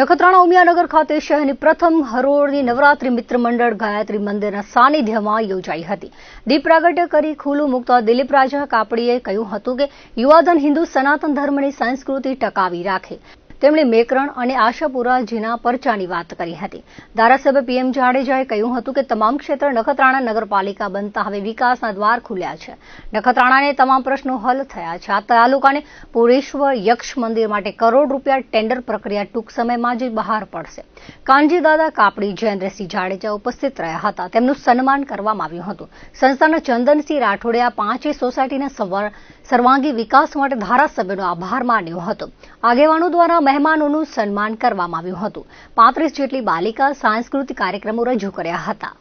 નખત્રાણા ઉમિયાનગર ખાતે શહેરની પ્રથમ હરોળની નવરાત્રી મિત્ર મંડળ ગાયત્રી મંદિરના સાનિધ્યમાં યોજાઈ હતી દીપ પ્રાગટ્ય કરી ખુલ્લું મુકતા દિલીપ રાજા કાપડીએ કહ્યું હતું કે યુવાધન હિન્દુ સનાતન ધર્મની સંસ્કૃતિ ટકાવી રાખે તેમણે મેકરણ અને આશાપુરાજીના પરચાની વાત કરી હતી ધારાસભ્ય પીએમ જાડેજાએ કહ્યું હતું કે તમામ ક્ષેત્ર નખત્રાણા નગરપાલિકા બનતા હવે વિકાસના દ્વાર ખુલ્યા છે નખત્રાણાને તમામ પ્રશ્નો હલ થયા છે આ તાલુકાને પુરેશ્વર યક્ષ મંદિર માટે કરોડ રૂપિયા ટેન્ડર પ્રક્રિયા ટૂંક સમયમાં જ બહાર પડશે કાનજીદાદા કાપડી જયેન્દ્રસિંહ જાડેજા ઉપસ્થિત રહ્યા હતા તેમનું સન્માન કરવામાં આવ્યું હતું સંસ્થાના ચંદનસિંહ રાઠોડે આ પાંચેય સોસાયટીના સર્વાંગી વિકાસ માટે ધારાસભ્યનો આભાર માન્યો હતો આગેવાનો દ્વારા મહેમાનોનું સન્માન કરવામાં આવ્યું હતું પાંત્રીસ જેટલી બાલિકા સાંસ્કૃતિક કાર્યક્રમો રજૂ કર્યા હતા